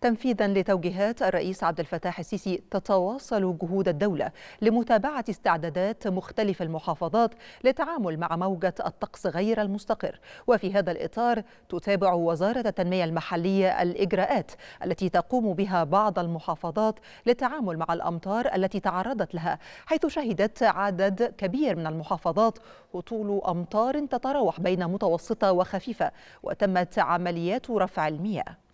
تنفيذا لتوجيهات الرئيس عبد الفتاح السيسي تتواصل جهود الدولة لمتابعة استعدادات مختلف المحافظات للتعامل مع موجة الطقس غير المستقر وفي هذا الإطار تتابع وزارة التنمية المحلية الإجراءات التي تقوم بها بعض المحافظات للتعامل مع الأمطار التي تعرضت لها حيث شهدت عدد كبير من المحافظات هطول أمطار تتراوح بين متوسطة وخفيفة وتمت عمليات رفع المياه